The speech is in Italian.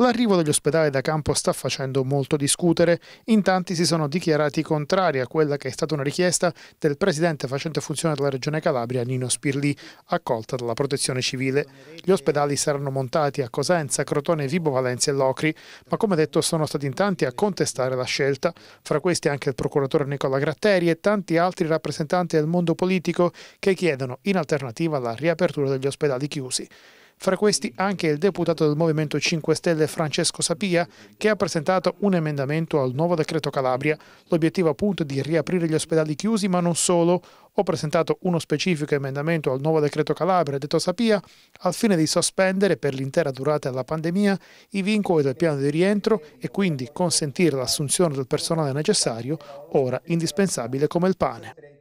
L'arrivo degli ospedali da campo sta facendo molto discutere, in tanti si sono dichiarati contrari a quella che è stata una richiesta del presidente facente funzione della Regione Calabria, Nino Spirli, accolta dalla Protezione Civile. Gli ospedali saranno montati a Cosenza, Crotone, Vibo Valencia e Locri, ma come detto sono stati in tanti a contestare la scelta, fra questi anche il procuratore Nicola Gratteri e tanti altri rappresentanti del mondo politico che chiedono in alternativa la riapertura degli ospedali chiusi fra questi anche il deputato del Movimento 5 Stelle Francesco Sapia, che ha presentato un emendamento al nuovo decreto Calabria, l'obiettivo appunto di riaprire gli ospedali chiusi, ma non solo. Ho presentato uno specifico emendamento al nuovo decreto Calabria, detto Sapia, al fine di sospendere per l'intera durata della pandemia i vincoli del piano di rientro e quindi consentire l'assunzione del personale necessario, ora indispensabile come il pane.